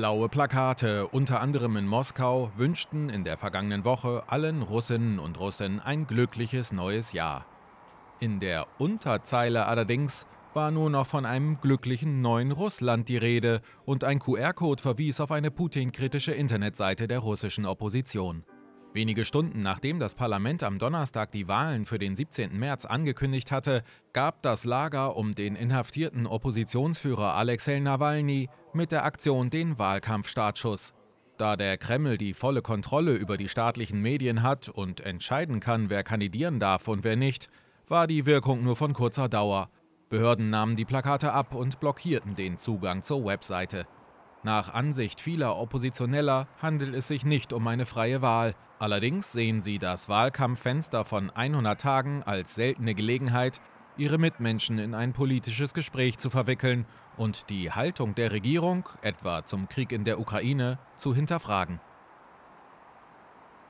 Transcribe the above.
Blaue Plakate, unter anderem in Moskau, wünschten in der vergangenen Woche allen Russinnen und Russen ein glückliches neues Jahr. In der Unterzeile allerdings war nur noch von einem glücklichen neuen Russland die Rede und ein QR-Code verwies auf eine Putin-kritische Internetseite der russischen Opposition. Wenige Stunden nachdem das Parlament am Donnerstag die Wahlen für den 17. März angekündigt hatte, gab das Lager um den inhaftierten Oppositionsführer Alexei Nawalny mit der Aktion den Wahlkampfstartschuss. Da der Kreml die volle Kontrolle über die staatlichen Medien hat und entscheiden kann, wer kandidieren darf und wer nicht, war die Wirkung nur von kurzer Dauer. Behörden nahmen die Plakate ab und blockierten den Zugang zur Webseite. Nach Ansicht vieler Oppositioneller handelt es sich nicht um eine freie Wahl. Allerdings sehen sie das Wahlkampffenster von 100 Tagen als seltene Gelegenheit, ihre Mitmenschen in ein politisches Gespräch zu verwickeln und die Haltung der Regierung, etwa zum Krieg in der Ukraine, zu hinterfragen.